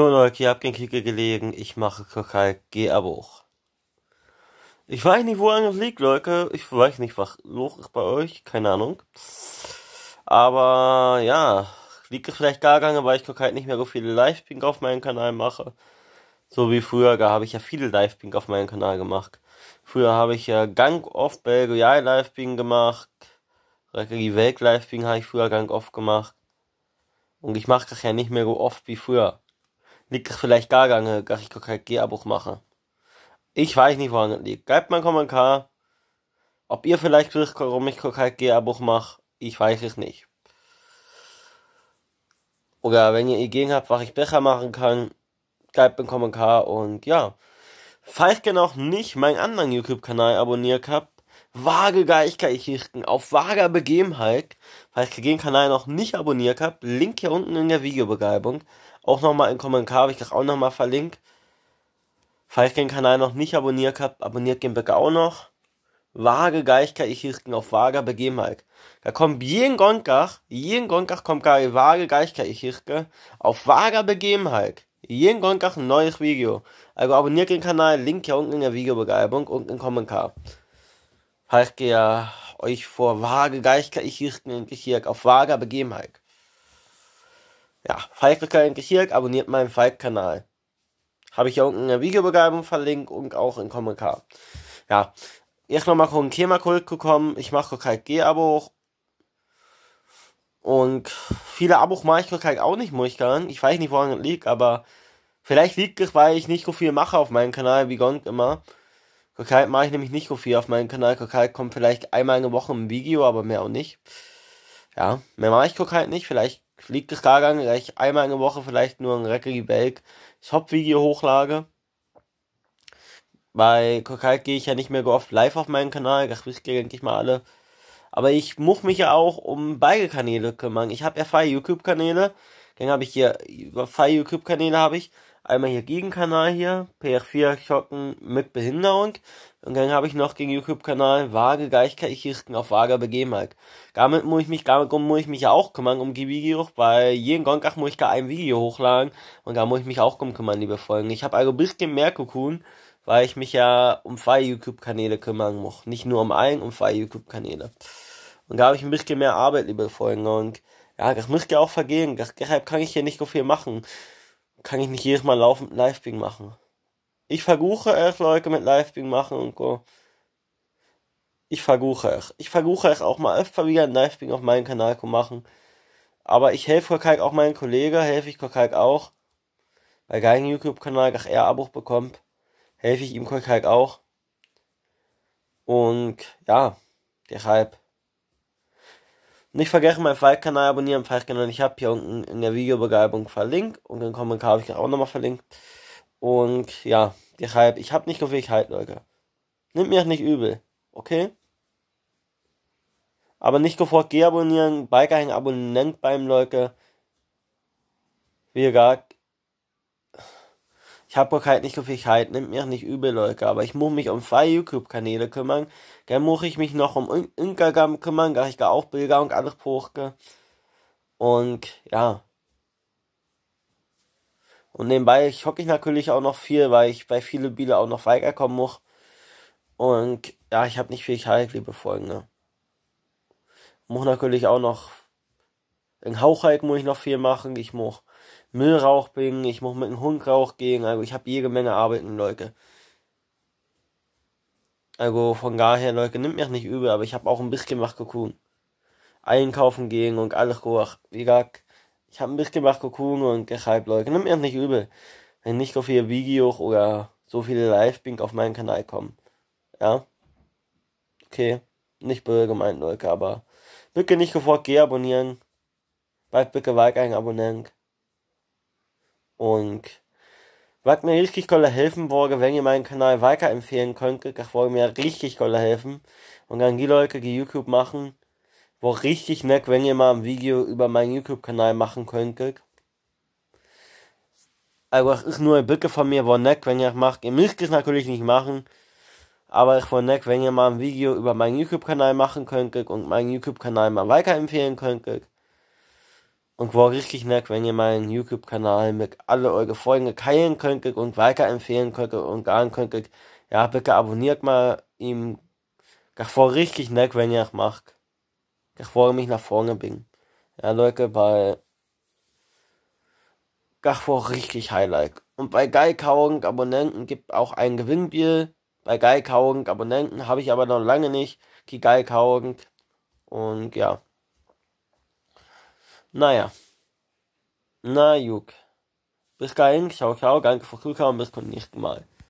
Leute, ihr habt den Kicker gelegen, ich mache Kokai, geh aber hoch. Ich weiß nicht, wo lange liegt, Leute. Ich weiß nicht, was los ist bei euch, keine Ahnung. Aber ja, liegt es vielleicht gar gegangen, weil ich Kokai nicht mehr so viele Live-Pink auf meinem Kanal mache. So wie früher, da habe ich ja viele Live-Pink auf meinem Kanal gemacht. Früher habe ich ja Gang of Belgia Live-Pink gemacht. Die Welt Live-Pink habe ich früher Gang of gemacht. Und ich mache das ja nicht mehr so oft wie früher liegt es vielleicht gar nicht, dass ich gar kein G-Abuch mache. Ich weiß nicht, woran das liegt. Gebt mal einen Kommentar, ob ihr vielleicht wisst, warum ich kein G-Abuch mache. Ich weiß es nicht. Oder wenn ihr Ideen habt, was ich besser machen kann, gebt einen Kommentar und ja. Falls ihr noch nicht meinen anderen YouTube-Kanal abonniert habt, vage Geistgeschichten auf vager Begebenheit, falls ihr den Kanal noch nicht abonniert habt, Link hier unten in der Videobeschreibung, auch nochmal in Kommentar, habe ich das auch nochmal verlinkt. Falls ihr den Kanal noch nicht abonniert habt, abonniert den bitte auch noch. Vage Geigkeit, ich hielten auf Vage Begebenheit. Da kommt jeden Gonkach, jeden Gonkach kommt gerade vage Geigkeit, ich hielten auf Vage Begebenheit. Jeden Gonkach ein neues Video. Also abonniert den Kanal, Link hier unten in der Videobeschreibung und im Kommentar. Falls ihr euch vor vage Geigkeit, ich hielten auf Vage Begebenheit. Ja, Falkrecker im Kirk, abonniert meinen Falk-Kanal. Habe ich ja unten in der Videobeschreibung verlinkt und auch in Kommentar. Ja, jetzt nochmal ein Thema gekommen. Ich mache kein G-Abo und viele Abos mache ich halt auch nicht, muss ich sagen. Ich weiß nicht, woran es liegt, aber vielleicht liegt es, weil ich nicht so viel mache auf meinem Kanal, wie Gong immer. Kokalt mache ich nämlich nicht so viel auf meinem Kanal. Kokalt kommt vielleicht einmal in der Woche im Video, aber mehr auch nicht. Ja, mehr mache ich Kokalt nicht. Vielleicht fliegt das Lager an, ich einmal in der Woche vielleicht nur ein Reckery Belk Shop-Video hochlage. Bei Kokalk gehe ich ja nicht mehr oft live auf meinen Kanal, das wisst ihr, denke ich mal, alle. Aber ich muss mich ja auch um beide Kanäle kümmern. Ich habe ja zwei YouTube-Kanäle. Dann habe ich hier, über zwei YouTube-Kanäle habe ich. Einmal hier Gegenkanal hier, PR4 Schocken mit Behinderung. Und dann habe ich noch gegen YouTube-Kanal Vage Gleichgewichten auf Vager Begebenheit. Damit muss ich mich, damit muss ich mich ja auch kümmern um die Videos, weil jeden Gonkach muss ich gar ein Video hochladen und da muss ich mich auch um kümmern, liebe Folgen. Ich habe also ein bisschen mehr Kukun, weil ich mich ja um zwei YouTube-Kanäle kümmern muss. Nicht nur um einen, um zwei YouTube-Kanäle. Und da habe ich ein bisschen mehr Arbeit, liebe Folgen. Und ja, das muss ihr auch vergehen. deshalb kann ich hier nicht so viel machen. Kann ich nicht jedes Mal laufend Live-Bing machen. Ich versuche euch, Leute, mit Livestream machen und so. Ich versuche euch. Ich versuche euch auch mal öfter wieder ein Livestream auf meinem Kanal zu machen. Aber ich helfe Kalk auch meinen Kollegen, helfe ich Kalk auch. Bei geilen YouTube-Kanal, ach er Abo bekommt, helfe ich ihm Kalk auch. Und ja, deshalb. Nicht vergessen, meinen Falk-Kanal abonnieren, Falk-Kanal. Genau, ich habe hier unten in der Videobeschreibung verlinkt und den Kommentar habe ich auch nochmal verlinkt. Und ja, Deshalb, ich hab nicht Gewilligkeit, Leute. Nimm mir das nicht übel, okay? Aber nicht sofort geh abonnieren, Bikerhang Abonnent beim Leute. Wie gar. Ich habe halt nicht so viel Zeit, nimmt mir nicht übel, Leute, aber ich muss mich um zwei YouTube-Kanäle kümmern. Dann muss ich mich noch um Instagram kümmern, da ich gar auch Bilder und alles poste. Und ja, und nebenbei ich hocke ich natürlich auch noch viel, weil ich bei vielen Biele auch noch weiterkommen muss. Und ja, ich habe nicht viel Zeit, liebe Freunde. Muss natürlich auch noch in Hauchheit muss ich noch viel machen. Ich muss Müllrauch bringen, ich muss mit dem Hund Rauch gehen. Also ich habe jede Menge Arbeiten, Leute. Also von daher, Leute, nimmt mich nicht übel, aber ich habe auch ein bisschen was gekuchen. Einkaufen gehen und alles gut. Wie gesagt, ich habe gemacht, Kokun und gehypt, Leute. Nimm mir nicht übel, wenn nicht auf ihr Video oder so viele Live-Bink auf meinen Kanal kommen. Ja? Okay. Nicht böse gemeint, Leute, aber bitte nicht sofort geh abonnieren. Bleibt bitte weit ein Abonnent. Und was mir richtig toll helfen würde, wenn ihr meinen Kanal weiterempfehlen könntet, das würde mir richtig toll helfen. Und dann die Leute, die YouTube machen, Wäre richtig nett, wenn ihr mal ein Video über meinen YouTube-Kanal machen könntet. Also das ist nur ein Bitte von mir, wäre nett, wenn ihr es macht. Ihr müsst es natürlich nicht machen. Aber ich wäre nett, wenn ihr mal ein Video über meinen YouTube-Kanal machen könntet und meinen YouTube-Kanal mal weiterempfehlen könntet. Und war richtig nett, wenn ihr meinen YouTube-Kanal mit alle eure Folgen teilen könntet und weiterempfehlen könntet und sagen könntet, ja, bitte abonniert mal ihm. Das war richtig nett, wenn ihr es macht. Ich wollte mich nach vorne bringen. Ja, Leute, weil bei Gachwoch richtig Highlight. Und bei Geikauung Abonnenten gibt auch ein Gewinnbier. Bei Geikauung Abonnenten habe ich aber noch lange nicht. Die Geikauung. Und ja. Naja. Na, Juk. Bis dahin, ciao, ciao, danke fürs Zuschauen, bis zum nächsten Mal.